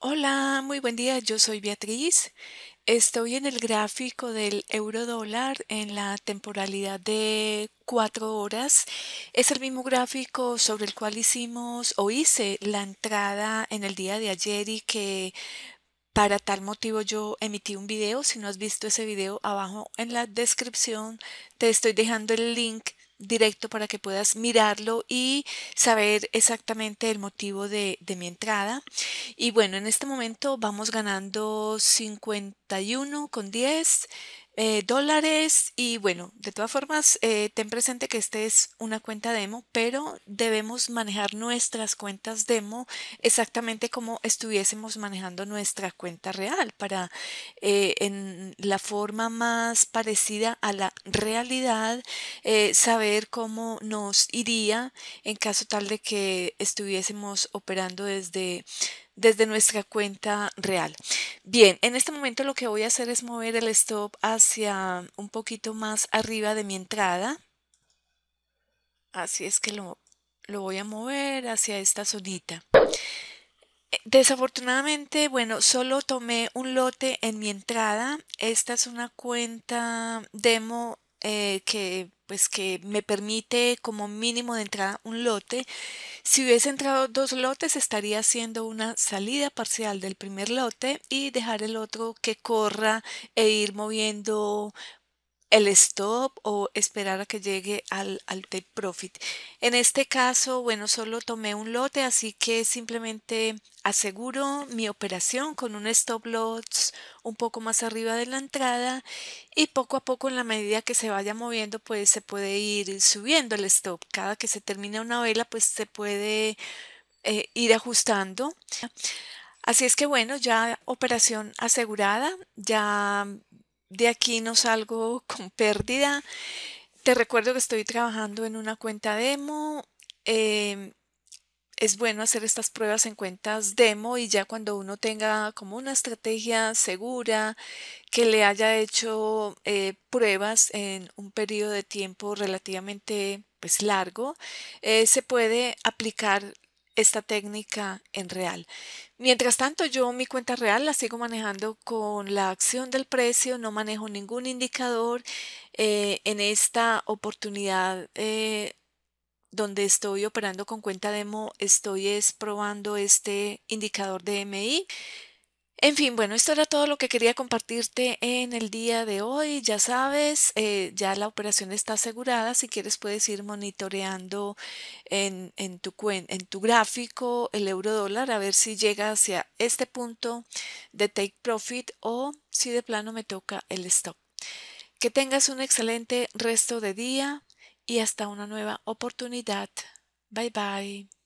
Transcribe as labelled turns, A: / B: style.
A: Hola, muy buen día. Yo soy Beatriz. Estoy en el gráfico del euro dólar en la temporalidad de 4 horas. Es el mismo gráfico sobre el cual hicimos o hice la entrada en el día de ayer y que para tal motivo yo emití un video. Si no has visto ese video, abajo en la descripción te estoy dejando el link directo para que puedas mirarlo y saber exactamente el motivo de, mi entrada. Y bueno, en este momento vamos ganando 51 con 10. Eh, dólares y bueno, de todas formas, eh, ten presente que este es una cuenta demo, pero debemos manejar nuestras cuentas demo exactamente como estuviésemos manejando nuestra cuenta real para eh, en la forma más parecida a la realidad saber cómo nos iría en caso tal de que estuviésemos operando desde desde nuestra cuenta real. Bien, en este momento lo que voy a hacer es mover el stop hacia un poquito más arriba de mi entrada. Así es que lo, voy a mover hacia esta zonita. Eh, desafortunadamente, bueno, solo tomé un lote en mi entrada. Esta es una cuenta demo eh, que pues que me permite como mínimo de entrada un lote. Si hubiese entrado dos lotes, estaría haciendo una salida parcial del primer lote y dejar el otro que corra e ir moviendo el stop o esperar a que llegue al, al take profit. En este caso, bueno, solo tomé un lote, así que simplemente aseguro mi operación con un stop loss un poco más arriba de la entrada y poco a poco en la medida que se vaya moviendo pues se puede ir subiendo el stop. Cada que se termina una vela pues se puede eh, ir ajustando. Así es que bueno, ya operación asegurada, ya de aquí no salgo con pérdida. Te recuerdo que estoy trabajando en una cuenta demo. Em, es bueno hacer estas pruebas en cuentas demo y ya cuando uno tenga como una estrategia segura que le haya hecho eh, pruebas en un periodo de tiempo relativamente pues largo, eh, se puede aplicar esta técnica en real. Mientras tanto, yo mi cuenta real la sigo manejando con la acción del precio, no manejo ningún indicador. Eh, en esta oportunidad eh, donde estoy operando con cuenta demo, estoy probando este indicador de MI en fin, bueno, esto era todo lo que quería compartirte en el día de hoy. Ya sabes, eh, ya la operación está asegurada. Si quieres puedes ir monitoreando en, tu, en tu gráfico el euro dólar a ver si llega hacia este punto de take profit o si de plano me toca el stop. Que tengas un excelente resto de día y hasta una nueva oportunidad. Bye bye.